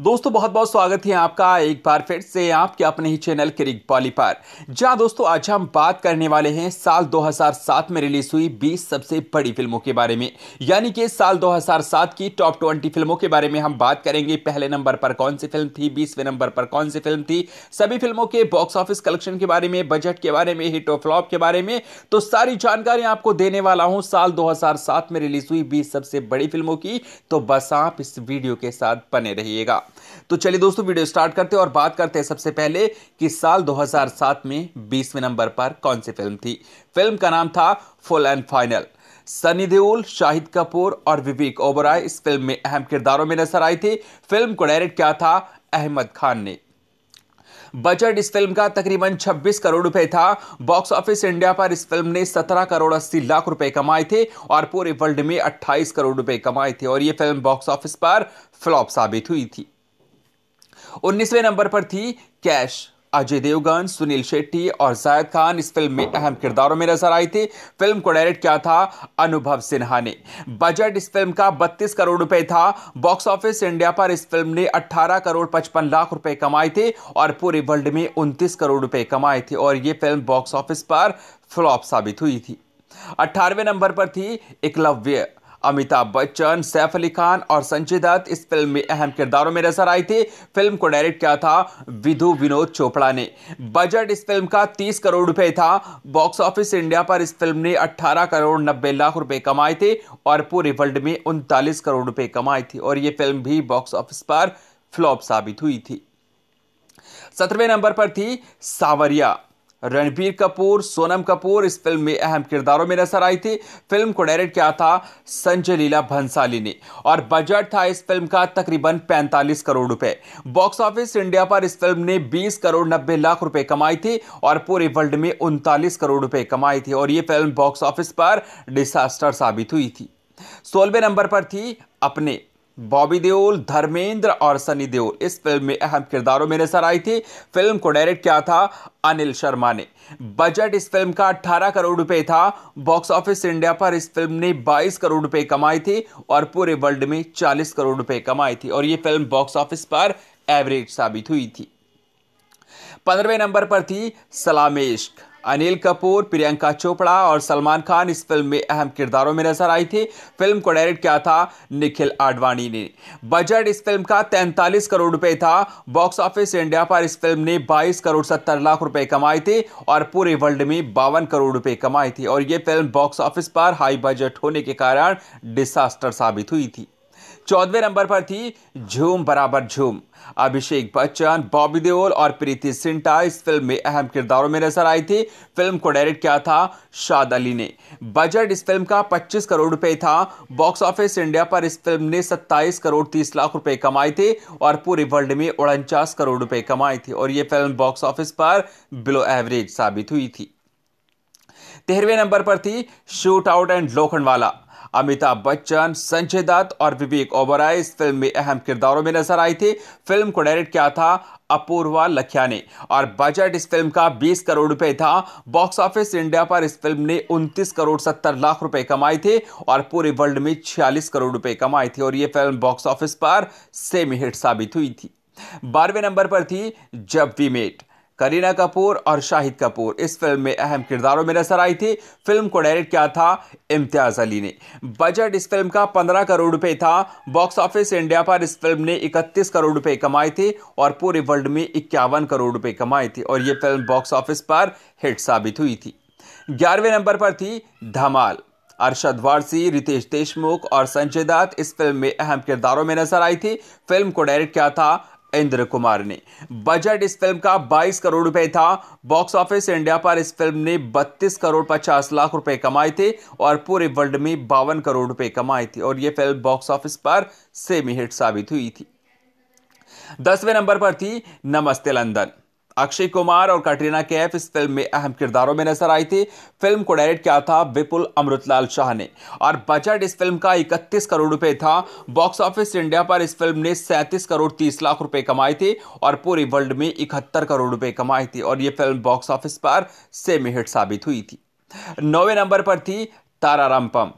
दोस्तों बहुत बहुत स्वागत है आपका एक बार फिर से आपके अपने ही चैनल क्रिक पॉली पर जहां दोस्तों आज हम बात करने वाले हैं साल 2007 में रिलीज हुई 20 सबसे बड़ी फिल्मों के बारे में यानी कि साल 2007 की टॉप 20 फिल्मों के बारे में हम बात करेंगे पहले नंबर पर कौन सी फिल्म थी बीसवें नंबर पर कौन सी फिल्म थी सभी फिल्मों के बॉक्स ऑफिस कलेक्शन के बारे में बजट के बारे में हिट और फ्लॉप के बारे में तो सारी जानकारी आपको देने वाला हूँ साल दो में रिलीज हुई बीस सबसे बड़ी फिल्मों की तो बस आप इस वीडियो के साथ बने रहिएगा होगा तो चलिए दोस्तों वीडियो स्टार्ट करते हैं और बात करते हैं सबसे पहले कि साल 2007 में बीसवें नंबर पर कौन सी फिल्म थी फिल्म का नाम था full and final Sunny Deol Shahid Kapoor और विवेक ओबराय इस फिल्म में अहम किरदारों में नजर आई थी फिल्म को डायरेक्ट किया था अहमद खान ने बजट इस फिल्म का तकरीबन 26 करोड़ रुपए था बॉक्स ऑफिस इंडिया पर इस फिल्म ने 17 करोड़ 80 लाख रुपए कमाए थे और पूरे वर्ल्ड में 28 करोड़ रुपए कमाए थे और यह फिल्म बॉक्स ऑफिस पर फ्लॉप साबित हुई थी उन्नीसवें नंबर पर थी कैश अजय देवगन सुनील शेट्टी और जायद खान इस फिल्म में अहम किरदारों में नजर आए थे फिल्म को डायरेक्ट किया था अनुभव सिन्हा ने बजट इस फिल्म का 32 करोड़ रुपए था बॉक्स ऑफिस इंडिया पर इस फिल्म ने 18 करोड़ 55 लाख रुपए कमाए थे और पूरे वर्ल्ड में 29 करोड़ रुपए कमाए थे और ये फिल्म बॉक्स ऑफिस पर फ्लॉप साबित हुई थी अट्ठारहवें नंबर पर थी एकलव्य अमिताभ बच्चन सैफ अली खान और संजय दत्त इस फिल्म में अहम किरदारों में नजर आए थे फिल्म को डायरेक्ट किया था विधु विनोद चोपड़ा ने बजट इस फिल्म का 30 करोड़ रुपए था बॉक्स ऑफिस इंडिया पर इस फिल्म ने 18 करोड़ नब्बे लाख रुपए कमाए थे और पूरे वर्ल्ड में उनतालीस करोड़ रुपए कमाए थे और ये फिल्म भी बॉक्स ऑफिस पर फ्लॉप साबित हुई थी सत्रहवें नंबर पर थी सावरिया रणबीर कपूर सोनम कपूर इस फिल्म में अहम किरदारों में नजर आई थी फिल्म को डायरेक्ट किया था संजय लीला भंसाली ने और बजट था इस फिल्म का तकरीबन 45 करोड़ रुपए बॉक्स ऑफिस इंडिया पर इस फिल्म ने 20 करोड़ 90 लाख रुपए कमाई थी और पूरे वर्ल्ड में उनतालीस करोड़ रुपए कमाई थी और ये फिल्म बॉक्स ऑफिस पर डिसास्टर साबित हुई थी सोलहवें नंबर पर थी अपने बॉबी देओल धर्मेंद्र और सनी देओल इस फिल्म में अहम किरदारों में नजर आई थी फिल्म को डायरेक्ट किया था अनिल शर्मा ने बजट इस फिल्म का 18 करोड़ रुपए था बॉक्स ऑफिस इंडिया पर इस फिल्म ने 22 करोड़ रुपए कमाए थे और पूरे वर्ल्ड में 40 करोड़ रुपए कमाई थी और ये फिल्म बॉक्स ऑफिस पर एवरेज साबित हुई थी पंद्रहवें नंबर पर थी सलामेश्क अनिल कपूर प्रियंका चोपड़ा और सलमान खान इस फिल्म में अहम किरदारों में नजर आई थी फिल्म को डायरेक्ट किया था निखिल आडवाणी ने बजट इस फिल्म का तैंतालीस करोड़ रुपए था बॉक्स ऑफिस इंडिया पर इस फिल्म ने बाईस करोड़ सत्तर लाख रुपए कमाए थे और पूरे वर्ल्ड में बावन करोड़ रुपए कमाए थे और ये फिल्म बॉक्स ऑफिस पर हाई बजट होने के कारण डिसास्टर साबित हुई थी चौदवे नंबर पर थी झूम बराबर झूम अभिषेक बच्चन बॉबी देओल और प्रीति सिंटा इस फिल्म में अहम किरदारों में नजर आई थी फिल्म को डायरेक्ट किया था शाद अली ने बजट इस फिल्म का 25 करोड़ रुपए था बॉक्स ऑफिस इंडिया पर इस फिल्म ने 27 करोड़ 30 लाख रुपए कमाए थे और पूरे वर्ल्ड में उनचास करोड़ रुपए कमाए थे और यह फिल्म बॉक्स ऑफिस पर बिलो एवरेज साबित हुई थी तेरहवें नंबर पर थी शूट आउट एंड लोखंड वाला अमिताभ बच्चन संजय दत्त और विवेक ओबराय इस फिल्म में अहम किरदारों में नजर आए थे फिल्म को डायरेक्ट किया था अपूर्वा लखिया ने और बजट इस फिल्म का 20 करोड़ रुपए था बॉक्स ऑफिस इंडिया पर इस फिल्म ने 29 करोड़ 70 लाख रुपए कमाए थे और पूरे वर्ल्ड में 46 करोड़ रुपए कमाए थे और यह फिल्म बॉक्स ऑफिस पर सेमी हिट साबित हुई थी बारहवें नंबर पर थी जब वी मेट करीना कपूर और शाहिद कपूर इस फिल्म में अहम किरदारों में नजर आई थी फिल्म को डायरेक्ट किया था इम्तियाज अली ने बजट इस फिल्म का 15 करोड़ रुपए था बॉक्स ऑफिस इंडिया पर इस फिल्म ने 31 करोड़ रुपए कमाए थे और पूरे वर्ल्ड में इक्यावन करोड़ रुपए कमाए थे और ये फिल्म बॉक्स ऑफिस पर हिट साबित हुई थी ग्यारहवें नंबर पर थी धमाल अरशद वारसी रितेश देशमुख और संजय दत्त इस फिल्म में अहम किरदारों में नजर आई थी फिल्म को डायरेक्ट किया था इंद्र कुमार ने बजट इस फिल्म का 22 करोड़ रुपए था बॉक्स ऑफिस इंडिया पर इस फिल्म ने 32 करोड़ 50 लाख रुपए कमाए थे और पूरे वर्ल्ड में बावन करोड़ रुपए कमाए थे और यह फिल्म बॉक्स ऑफिस पर सेमी हिट साबित हुई थी दसवें नंबर पर थी नमस्ते लंदन अक्षय कुमार और कटरीना कैफ इस फिल्म में अहम किरदारों में नजर आई थी फिल्म को डायरेक्ट किया था विपुल अमृतलाल शाह ने और बजट इस फिल्म का 31 करोड़ रुपए था बॉक्स ऑफिस इंडिया पर इस फिल्म ने 37 करोड़ 30 लाख रुपए कमाए थे और पूरे वर्ल्ड में इकहत्तर करोड़ रुपए कमाए थे और ये फिल्म बॉक्स ऑफिस पर सेमी हिट साबित हुई थी नौवे नंबर पर थी तारा रामपम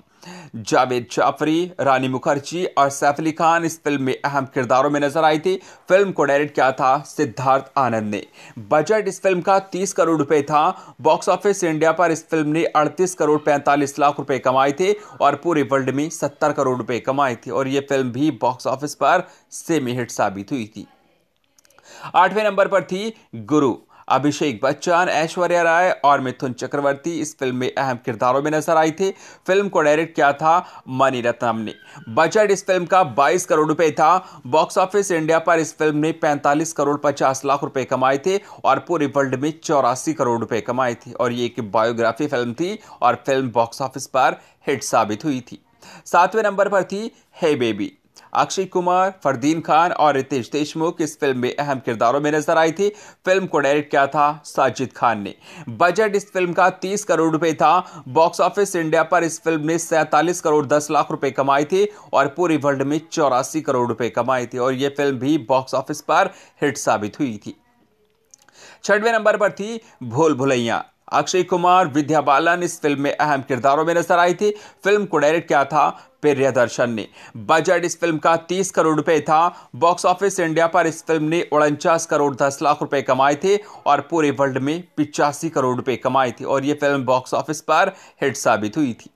जावेद जाफरी रानी मुखर्जी और सैफ अली खान इस फिल्म में अहम किरदारों में नजर आई थी फिल्म को डायरेक्ट किया था सिद्धार्थ आनंद ने बजट इस फिल्म का 30 करोड़ रुपए था बॉक्स ऑफिस इंडिया पर इस फिल्म ने 38 करोड़ 45 लाख रुपए कमाए थे और पूरे वर्ल्ड में 70 करोड़ रुपए कमाए थे और ये फिल्म भी बॉक्स ऑफिस पर सेमी हिट साबित हुई थी आठवें नंबर पर थी गुरु अभिषेक बच्चन ऐश्वर्या राय और मिथुन चक्रवर्ती इस फिल्म में अहम किरदारों में नजर आए थे फिल्म को डायरेक्ट किया था मनी रत्नम ने बजट इस फिल्म का 22 करोड़ रुपए था बॉक्स ऑफिस इंडिया पर इस फिल्म ने 45 करोड़ 50 लाख रुपए कमाए थे और पूरे वर्ल्ड में चौरासी करोड़ रुपए कमाए थे और ये एक बायोग्राफी फिल्म थी और फिल्म बॉक्स ऑफिस पर हिट साबित हुई थी सातवें नंबर पर थी हे बेबी अक्षय कुमार फरदीन खान और रितेश देशमुख इस फिल्म में अहम किरदारों में नजर आई थी फिल्म को डायरेक्ट किया था साजिद खान ने बजट इस फिल्म का तीस करोड़ रुपए था बॉक्स ऑफिस इंडिया पर इस फिल्म ने सैंतालीस करोड़ दस लाख रुपए कमाए थे और पूरी वर्ल्ड में चौरासी करोड़ रुपए कमाए थे और यह फिल्म भी बॉक्स ऑफिस पर हिट साबित हुई थी छठवें नंबर पर थी भूल भुलैया अक्षय कुमार विद्या बालन इस फिल्म में अहम किरदारों में नजर आई थी फिल्म को डायरेक्ट किया था प्रियदर्शन ने बजट इस फिल्म का 30 करोड़ रुपए था बॉक्स ऑफिस इंडिया पर इस फिल्म ने उनचास करोड़ दस लाख रुपए कमाए थे और पूरे वर्ल्ड में पिचासी करोड़ रुपए कमाए थे और यह फिल्म बॉक्स ऑफिस पर हिट साबित हुई थी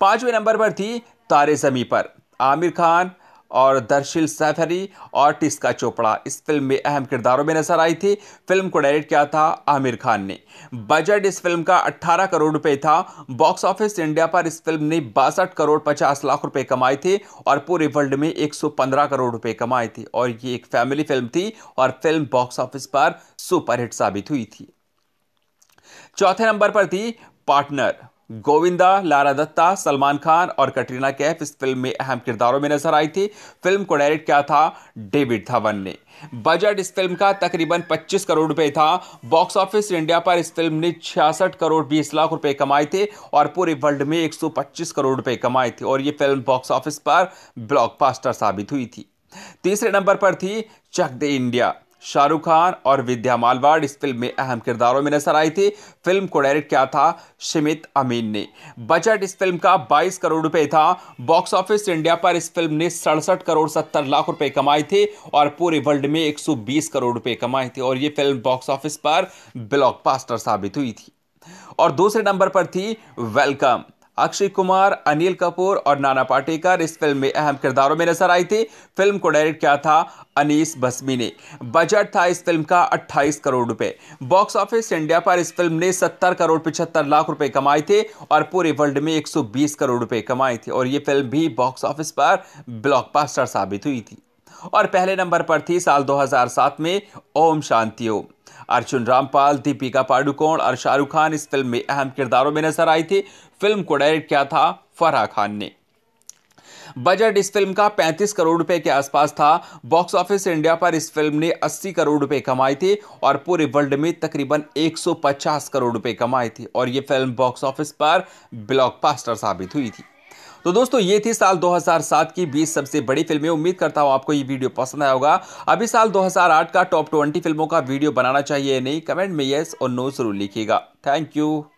पांचवें नंबर पर थी तारे जमी पर आमिर खान और दर्शिल सैफरी और टिस्का चोपड़ा इस फिल्म में अहम किरदारों में नजर आई थी फिल्म को डायरेक्ट किया था आमिर खान ने बजट इस फिल्म का 18 करोड़ रुपए था बॉक्स ऑफिस इंडिया पर इस फिल्म ने बासठ करोड़ 50 लाख रुपए कमाए थे और पूरे वर्ल्ड में 115 करोड़ रुपए कमाए थे और ये एक फैमिली फिल्म थी और फिल्म बॉक्स ऑफिस पर सुपरहिट साबित हुई थी चौथे नंबर पर थी पार्टनर गोविंदा लारा दत्ता सलमान खान और कटरीना कैफ इस फिल्म में अहम किरदारों में नजर आई थी फिल्म को डायरेक्ट किया था डेविड धवन ने बजट इस फिल्म का तकरीबन 25 करोड़ रुपए था बॉक्स ऑफिस इंडिया पर इस फिल्म ने 66 करोड़ 20 लाख रुपए कमाए थे और पूरे वर्ल्ड में 125 करोड़ रुपए कमाए थे और ये फिल्म बॉक्स ऑफिस पर ब्लॉकबस्टर साबित हुई थी तीसरे नंबर पर थी चक दे इंडिया शाहरुख खान और विद्या मालवाड़ इस फिल्म में अहम किरदारों में नजर आई थी फिल्म को डायरेक्ट किया था शिमित अमीन ने बजट इस फिल्म का 22 करोड़ रुपए था बॉक्स ऑफिस इंडिया पर इस फिल्म ने सड़सठ करोड़ सत्तर लाख रुपए कमाए थे और पूरे वर्ल्ड में 120 करोड़ रुपए कमाए थे और ये फिल्म बॉक्स ऑफिस पर ब्लॉक साबित हुई थी और दूसरे नंबर पर थी वेलकम अक्षय कुमार अनिल कपूर और नाना पाटेकर इस फिल्म में अहम किरदारों में नजर आई थी फिल्म को डायरेक्ट किया था अनीस बस्मी ने बजट था इस फिल्म का 28 करोड़ रुपए बॉक्स ऑफिस इंडिया पर इस फिल्म ने 70 करोड़ पिछहत्तर लाख रुपए कमाए थे और पूरे वर्ल्ड में 120 करोड़ रुपए कमाए थे और ये फिल्म भी बॉक्स ऑफिस पर ब्लॉकबस्टर साबित हुई थी और पहले नंबर पर थी साल 2007 में ओम शांति ओम अर्जुन रामपाल दीपिका पाडुकोण और शाहरुख खान इस फिल्म में अहम किरदारों में नजर आई थी फिल्म को डायरेक्ट किया था फराह खान ने बजट इस फिल्म का 35 करोड़ रुपए के आसपास था बॉक्स ऑफिस इंडिया पर इस फिल्म ने 80 करोड़ रुपए कमाए थे और पूरे वर्ल्ड में तकरीबन 150 करोड़ रुपए कमाए थे और ये फिल्म बॉक्स ऑफिस पर ब्लॉकबस्टर साबित हुई थी तो दोस्तों ये थी साल 2007 की 20 सबसे बड़ी फिल्में उम्मीद करता हूँ आपको ये वीडियो पसंद आया होगा अभी साल 2008 का टॉप 20 फिल्मों का वीडियो बनाना चाहिए नहीं कमेंट में येस और नो जरूर लिखिएगा थैंक यू